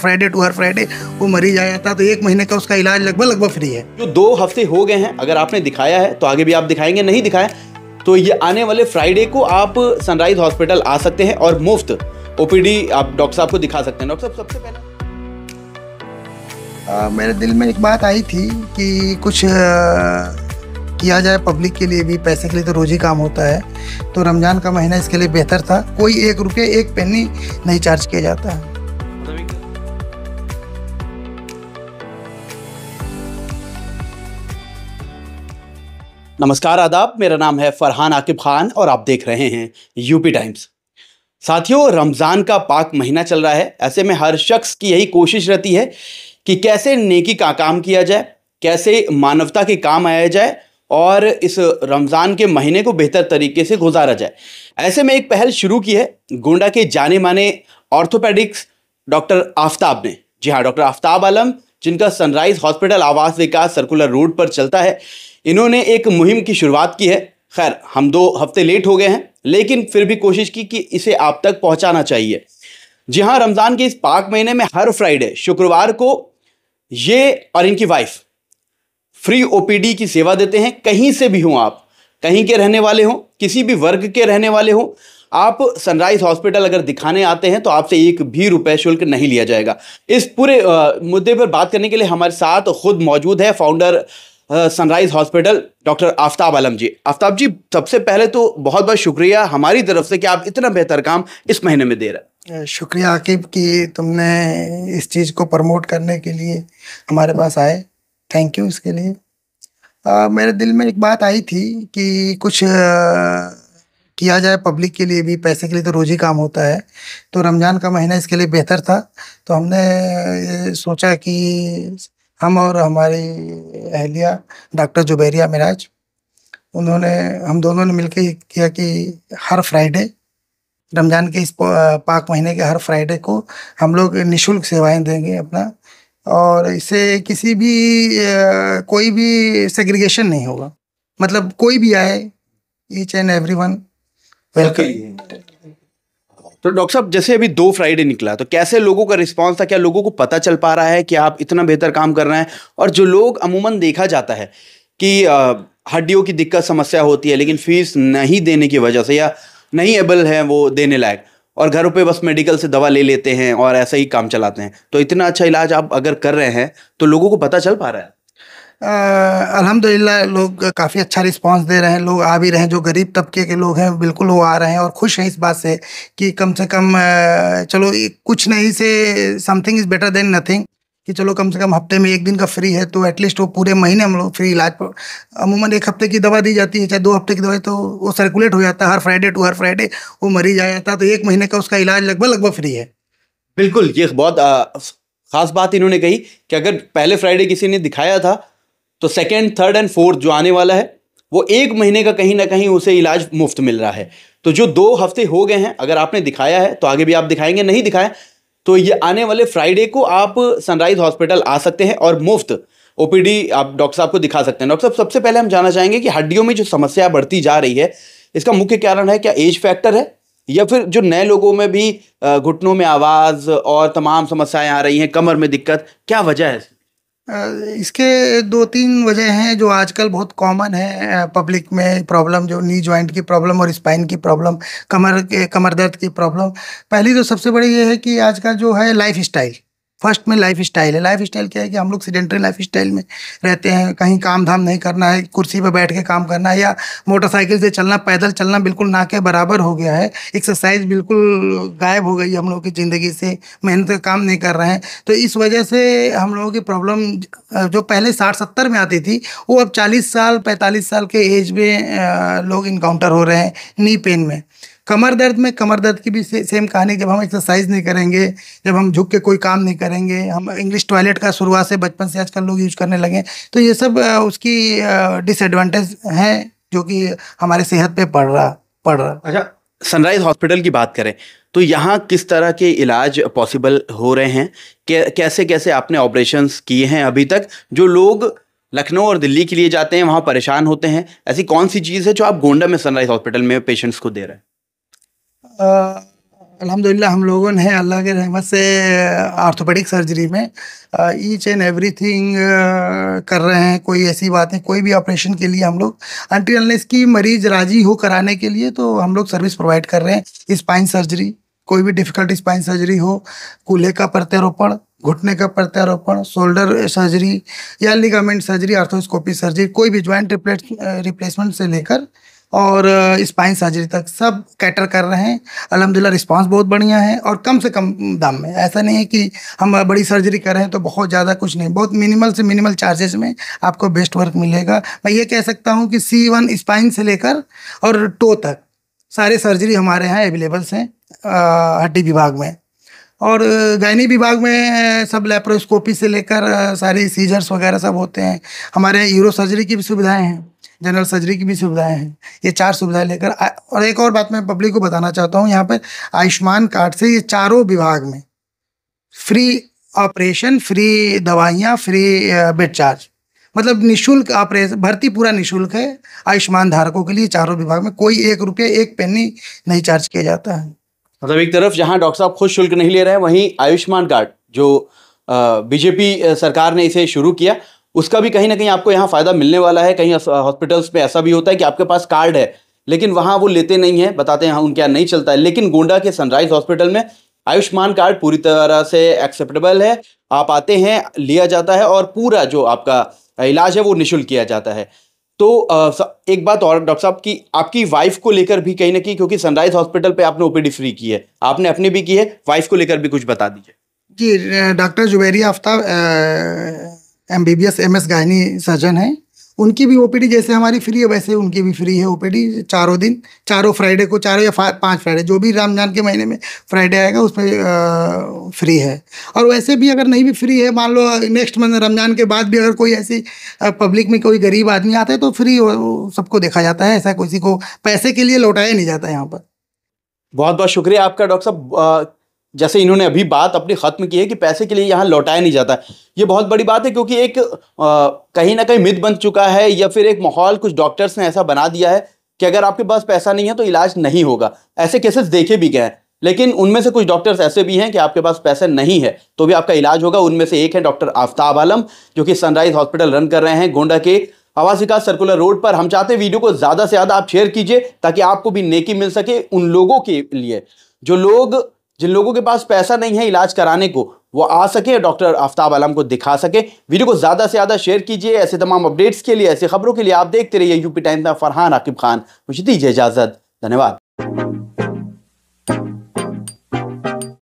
Friday to हर Friday वो मरीज आया था तो एक महीने का उसका इलाज लगभग लगभग फ्री है जो दो हफ्ते हो गए हैं अगर आपने दिखाया है तो आगे भी आप दिखाएंगे नहीं दिखाया तो ये आने वाले फ्राइडे को आप सनराइज हॉस्पिटल आ सकते हैं और मुफ्त ओपीडी आप डॉक्टर साहब को दिखा सकते हैं डॉक्टर साहब सबसे पहले आ, मेरे दिल में एक बात आई थी कि कुछ आ, किया जाए पब्लिक के लिए भी पैसे के लिए तो रोज ही काम होता है तो रमज़ान का महीना इसके लिए बेहतर था कोई एक रुपये एक पेनी नहीं चार्ज किया जाता है नमस्कार आदाब मेरा नाम है फरहान आकिब खान और आप देख रहे हैं यूपी टाइम्स साथियों रमज़ान का पाक महीना चल रहा है ऐसे में हर शख्स की यही कोशिश रहती है कि कैसे नेकी का काम किया जाए कैसे मानवता के काम आया जाए और इस रमज़ान के महीने को बेहतर तरीके से गुजारा जाए ऐसे में एक पहल शुरू की है गोंडा के जाने माने ऑर्थोपेडिक्स डॉक्टर आफ्ताब ने जी हाँ डॉक्टर आफ्ताब आलम जिनका सनराइज हॉस्पिटल आवास विकास सर्कुलर रोड पर चलता है इन्होंने एक मुहिम की शुरुआत की है खैर हम दो हफ्ते लेट हो गए हैं लेकिन फिर भी कोशिश की कि इसे आप तक पहुंचाना चाहिए जी हाँ रमज़ान के इस पाक महीने में हर फ्राइडे शुक्रवार को ये और इनकी वाइफ फ्री ओपीडी की सेवा देते हैं कहीं से भी हों आप कहीं के रहने वाले हों किसी भी वर्ग के रहने वाले हों आप सनराइज हॉस्पिटल अगर दिखाने आते हैं तो आपसे एक भी रुपए शुल्क नहीं लिया जाएगा इस पूरे मुद्दे पर बात करने के लिए हमारे साथ खुद मौजूद है founder Sunrise Hospital doctor Aftab Alam ji Aftab ji सबसे पहले तो बहुत बहुत शुक्रिया हमारी तरफ से कि आप इतना बेहतर काम इस महीने में दे रहे हैं शुक्रिया आकिब कि तुमने इस चीज़ को प्रमोट करने के लिए हमारे पास आए थैंक यू इसके लिए आ, मेरे दिल में एक बात आई थी कि कुछ आ, किया जाए पब्लिक के लिए भी पैसे के लिए तो रोज ही काम होता है तो रमज़ान का महीना इसके लिए बेहतर था तो हमने सोचा कि हम और हमारी अहलिया डॉक्टर जुबैरिया मिराज उन्होंने हम दोनों ने मिलकर किया कि हर फ्राइडे रमज़ान के इस पाक महीने के हर फ्राइडे को हम लोग निशुल्क सेवाएं देंगे अपना और इससे किसी भी कोई भी सेग्रीगेशन नहीं होगा मतलब कोई भी आए ईच एंड एवरी वन तो डॉक्टर साहब जैसे अभी दो फ्राइडे निकला तो कैसे लोगों का रिस्पांस था क्या लोगों को पता चल पा रहा है कि आप इतना बेहतर काम कर रहे हैं और जो लोग अमूमन देखा जाता है कि हड्डियों की दिक्कत समस्या होती है लेकिन फीस नहीं देने की वजह से या नहीं एबल है वो देने लायक और घरों पे बस मेडिकल से दवा ले लेते हैं और ऐसा ही काम चलाते हैं तो इतना अच्छा इलाज आप अगर कर रहे हैं तो लोगों को पता चल पा रहा है अल्हम्दुलिल्लाह लोग काफ़ी अच्छा रिस्पांस दे रहे हैं लोग आ भी रहे हैं जो गरीब तबके के लोग हैं बिल्कुल वो आ रहे हैं और खुश हैं इस बात से कि कम से कम चलो कुछ नहीं से something is better than nothing कि चलो कम से कम हफ्ते में एक दिन का फ्री है तो एटलीस्ट वो पूरे महीने हम लोग फ्री इलाज अमूमन एक हफ्ते की दवा दी जाती है चाहे दो हफ्ते की दवाई तो वो सर्कुलेट हो जाता है हर फ्राइडे टू हर फ्राइडे वो मरीज आ जाता है तो एक महीने का उसका इलाज लगभग लगभग फ्री है बिल्कुल ये बहुत ख़ास बात इन्होंने कही कि अगर पहले फ्राइडे किसी ने दिखाया था तो सेकेंड थर्ड एंड फोर्थ जो आने वाला है वो एक महीने का कहीं ना कहीं उसे इलाज मुफ्त मिल रहा है तो जो दो हफ्ते हो गए हैं अगर आपने दिखाया है तो आगे भी आप दिखाएंगे नहीं दिखाया तो ये आने वाले फ्राइडे को आप सनराइज हॉस्पिटल आ सकते हैं और मुफ्त ओपीडी आप डॉक्टर साहब को दिखा सकते हैं डॉक्टर साहब सबसे पहले हम जानना चाहेंगे कि हड्डियों में जो समस्या बढ़ती जा रही है इसका मुख्य कारण है क्या एज फैक्टर है या फिर जो नए लोगों में भी घुटनों में आवाज़ और तमाम समस्याएं आ रही हैं कमर में दिक्कत क्या वजह है इसके दो तीन वजह हैं जो आजकल बहुत कॉमन है पब्लिक में प्रॉब्लम जो नी जॉइंट की प्रॉब्लम और स्पाइन की प्रॉब्लम कमर के कमर दर्द की प्रॉब्लम पहली तो सबसे बड़ी ये है कि आज का जो है लाइफ स्टाइल फर्स्ट में लाइफ स्टाइल है लाइफ स्टाइल क्या है कि हम लोग सीडेंट्री लाइफ स्टाइल में रहते हैं कहीं काम धाम नहीं करना है कुर्सी पर बैठ के काम करना है या मोटरसाइकिल से चलना पैदल चलना बिल्कुल ना के बराबर हो गया है एक्सरसाइज बिल्कुल गायब हो गई हम लोग की ज़िंदगी से मेहनत का काम नहीं कर रहे हैं तो इस वजह से हम लोगों की प्रॉब्लम जो पहले साठ सत्तर में आती थी वो अब चालीस साल पैंतालीस साल के एज में लोग इनकाउंटर हो रहे हैं नी पेन में कमर दर्द में कमर दर्द की भी से, सेम कहानी जब हम एक्सरसाइज नहीं करेंगे जब हम झुक के कोई काम नहीं करेंगे हम इंग्लिश टॉयलेट का शुरुआत से बचपन से आजकल लोग यूज करने लगे तो ये सब उसकी डिसएडवांटेज हैं जो कि हमारे सेहत पे पड़ रहा पड़ रहा अच्छा सनराइज हॉस्पिटल की बात करें तो यहाँ किस तरह के इलाज पॉसिबल हो रहे हैं कैसे कैसे आपने ऑपरेशंस किए हैं अभी तक जो लोग लखनऊ और दिल्ली के लिए जाते हैं वहाँ परेशान होते हैं ऐसी कौन सी चीज़ है जो आप गोंडा में सनराइज हॉस्पिटल में पेशेंट्स को दे रहे हैं अलहमदिल्ला हम लोगों ने अल्लाह के रहमत से आर्थोपेडिक सर्जरी में ईच एंड एवरीथिंग कर रहे हैं कोई ऐसी बात नहीं कोई भी ऑपरेशन के लिए हम लोग अनटिलनेस की मरीज राजी हो कराने के लिए तो हम लोग सर्विस प्रोवाइड कर रहे हैं स्पाइन सर्जरी कोई भी डिफिकल्ट स्पाइन सर्जरी हो कूल्हे का प्रत्यारोपण घुटने का प्रत्यारोपण शोल्डर सर्जरी या लिगामेंट सर्जरी आर्थोस्कोपी सर्जरी कोई भी ज्वाइंट रिप्लेसमेंट से लेकर और स्पाइन सर्जरी तक सब कैटर कर रहे हैं अलहमदिल्ला रिस्पांस बहुत बढ़िया है और कम से कम दाम में ऐसा नहीं है कि हम बड़ी सर्जरी कर रहे हैं तो बहुत ज़्यादा कुछ नहीं बहुत मिनिमल से मिनिमल चार्जेस में आपको बेस्ट वर्क मिलेगा मैं ये कह सकता हूँ कि सी वन स्पाइन से लेकर और टो तक सारे सर्जरी हमारे यहाँ अवेलेबल्स हैं हड्डी विभाग में और गायनी विभाग में सब लेप्रोस्कोपी से लेकर सारी सीजर्स वगैरह सब होते हैं हमारे यूरो सर्जरी की भी सुविधाएँ हैं जनरल सर्जरी की भी सुविधाएं हैं ये चार सुविधाएं लेकर और एक और बात मैं पब्लिक को बताना चाहता हूँ यहाँ पर आयुष्मान कार्ड से ये चारों विभाग में फ्री ऑपरेशन फ्री दवाइयाँ फ्री बेड चार्ज मतलब निशुल्क ऑपरेशन भर्ती पूरा निशुल्क है आयुष्मान धारकों के लिए चारों विभाग में कोई एक रुपया एक पेनी नहीं चार्ज किया जाता है मतलब एक तरफ जहां डॉक्टर साहब खुद शुल्क नहीं ले रहे हैं वहीं आयुष्मान कार्ड जो बीजेपी सरकार ने इसे शुरू किया उसका भी कहीं ना कहीं आपको यहाँ फ़ायदा मिलने वाला है कहीं हॉस्पिटल्स में ऐसा भी होता है कि आपके पास कार्ड है लेकिन वहाँ वो लेते नहीं है बताते हैं हाँ उनके यहाँ नहीं चलता है लेकिन गोंडा के सनराइज हॉस्पिटल में आयुष्मान कार्ड पूरी तरह से एक्सेप्टेबल है आप आते हैं लिया जाता है और पूरा जो आपका इलाज है वो निःशुल्क किया जाता है तो एक बात और डॉक्टर साहब की आपकी वाइफ को लेकर भी कहीं ना कहीं क्योंकि सनराइज हॉस्पिटल पर आपने ओपीडी फ्री की है आपने अपनी भी की है वाइफ को लेकर भी कुछ बता दीजिए जी doctor Zuberi Aftab M B B S M S gynae surgeon हैं उनकी भी ओपीडी जैसे हमारी फ्री है वैसे उनकी भी फ्री है ओपीडी चारों दिन चारों फ्राइडे को चारों या पांच फ्राइडे जो भी रमजान के महीने में फ्राइडे आएगा उसमें फ्री है और वैसे भी अगर नहीं भी फ्री है मान लो नेक्स्ट मंथ रमजान के बाद भी अगर कोई ऐसी पब्लिक में कोई गरीब आदमी आता है तो फ्री सबको देखा जाता है ऐसा किसी को पैसे के लिए लौटाया नहीं जाता है यहाँ पर बहुत बहुत शुक्रिया आपका डॉक्टर साहब जैसे इन्होंने अभी बात अपनी ख़त्म की है कि पैसे के लिए यहाँ लौटाया नहीं जाता ये बहुत बड़ी बात है क्योंकि एक कहीं ना कहीं मिथ बन चुका है या फिर एक माहौल कुछ डॉक्टर्स ने ऐसा बना दिया है कि अगर आपके पास पैसा नहीं है तो इलाज नहीं होगा ऐसे केसेस देखे भी गए हैं लेकिन उनमें से कुछ डॉक्टर्स ऐसे भी हैं कि आपके पास पैसे नहीं है तो भी आपका इलाज होगा उनमें से एक है डॉक्टर आफ्ताब आलम जो कि सनराइज हॉस्पिटल रन कर रहे हैं गोंडा के आवास विकास सर्कुलर रोड पर हम चाहते हैं वीडियो को ज़्यादा से ज़्यादा आप शेयर कीजिए ताकि आपको भी नेकी मिल सके उन लोगों के लिए जो लोग जिन लोगों के पास पैसा नहीं है इलाज कराने को वो आ सके डॉक्टर आफ्ताब आलम को दिखा सके वीडियो को ज़्यादा से ज़्यादा शेयर कीजिए ऐसे तमाम अपडेट्स के लिए ऐसी खबरों के लिए आप देखते रहिए यूपी टाइम्स फरहान आकिब खान मुझे दीजिए इजाज़त धन्यवाद